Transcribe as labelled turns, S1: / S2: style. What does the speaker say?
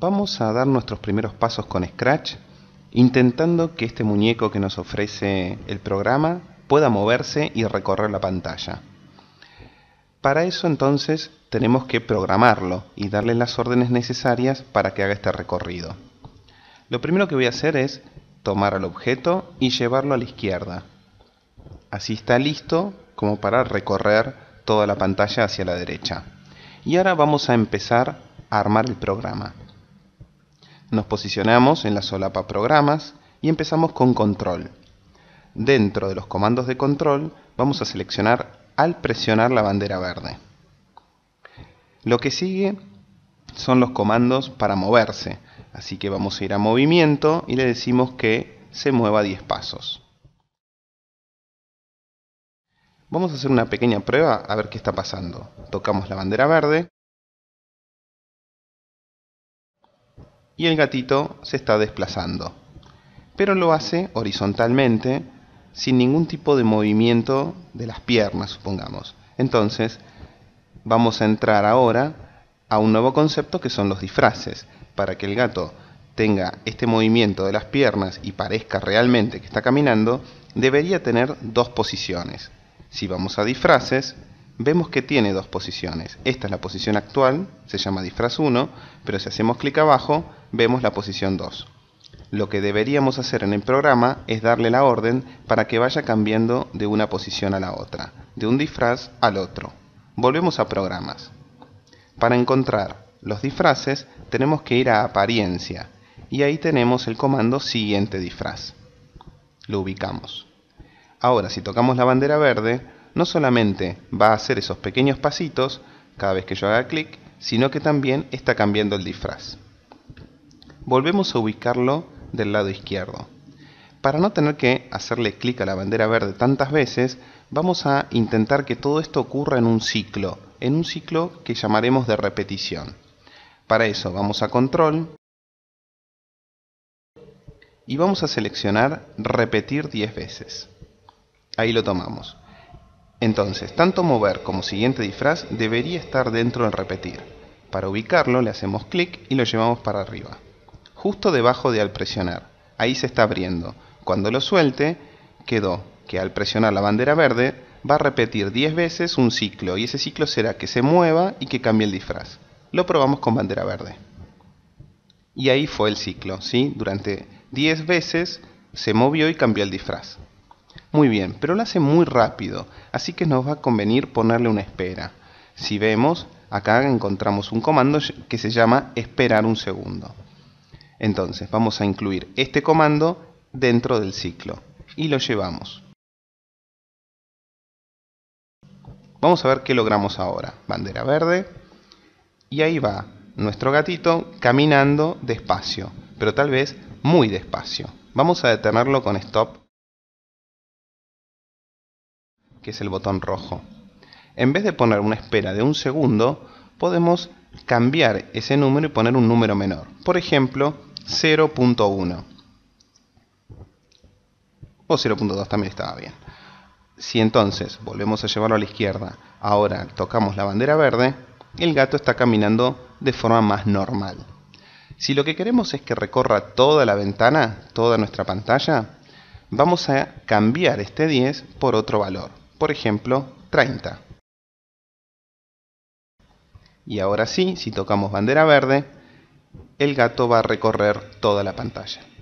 S1: vamos a dar nuestros primeros pasos con Scratch, intentando que este muñeco que nos ofrece el programa pueda moverse y recorrer la pantalla. Para eso entonces tenemos que programarlo y darle las órdenes necesarias para que haga este recorrido. Lo primero que voy a hacer es tomar al objeto y llevarlo a la izquierda. Así está listo como para recorrer toda la pantalla hacia la derecha. Y ahora vamos a empezar a armar el programa. Nos posicionamos en la solapa Programas y empezamos con Control. Dentro de los comandos de control vamos a seleccionar al presionar la bandera verde. Lo que sigue son los comandos para moverse, así que vamos a ir a movimiento y le decimos que se mueva 10 pasos. Vamos a hacer una pequeña prueba a ver qué está pasando. Tocamos la bandera verde y el gatito se está desplazando. Pero lo hace horizontalmente, sin ningún tipo de movimiento de las piernas, supongamos. Entonces, vamos a entrar ahora a un nuevo concepto que son los disfraces. Para que el gato tenga este movimiento de las piernas y parezca realmente que está caminando, debería tener dos posiciones. Si vamos a disfraces, vemos que tiene dos posiciones. Esta es la posición actual, se llama disfraz 1, pero si hacemos clic abajo, vemos la posición 2. Lo que deberíamos hacer en el programa es darle la orden para que vaya cambiando de una posición a la otra, de un disfraz al otro. Volvemos a programas. Para encontrar los disfraces tenemos que ir a apariencia y ahí tenemos el comando siguiente disfraz. Lo ubicamos. Ahora si tocamos la bandera verde no solamente va a hacer esos pequeños pasitos cada vez que yo haga clic, sino que también está cambiando el disfraz. Volvemos a ubicarlo del lado izquierdo. Para no tener que hacerle clic a la bandera verde tantas veces, vamos a intentar que todo esto ocurra en un ciclo, en un ciclo que llamaremos de repetición. Para eso vamos a control y vamos a seleccionar repetir 10 veces. Ahí lo tomamos. Entonces, tanto mover como siguiente disfraz debería estar dentro del repetir. Para ubicarlo le hacemos clic y lo llevamos para arriba. Justo debajo de al presionar. Ahí se está abriendo. Cuando lo suelte, quedó que al presionar la bandera verde va a repetir 10 veces un ciclo y ese ciclo será que se mueva y que cambie el disfraz. Lo probamos con bandera verde. Y ahí fue el ciclo, ¿sí? Durante 10 veces se movió y cambió el disfraz. Muy bien, pero lo hace muy rápido, así que nos va a convenir ponerle una espera. Si vemos, acá encontramos un comando que se llama esperar un segundo. Entonces vamos a incluir este comando dentro del ciclo y lo llevamos. Vamos a ver qué logramos ahora. Bandera verde. Y ahí va nuestro gatito caminando despacio, pero tal vez muy despacio. Vamos a detenerlo con stop que es el botón rojo. En vez de poner una espera de un segundo, podemos cambiar ese número y poner un número menor. Por ejemplo, 0.1 o 0.2 también estaba bien. Si entonces volvemos a llevarlo a la izquierda, ahora tocamos la bandera verde, el gato está caminando de forma más normal. Si lo que queremos es que recorra toda la ventana, toda nuestra pantalla, vamos a cambiar este 10 por otro valor por ejemplo 30. Y ahora sí, si tocamos bandera verde, el gato va a recorrer toda la pantalla.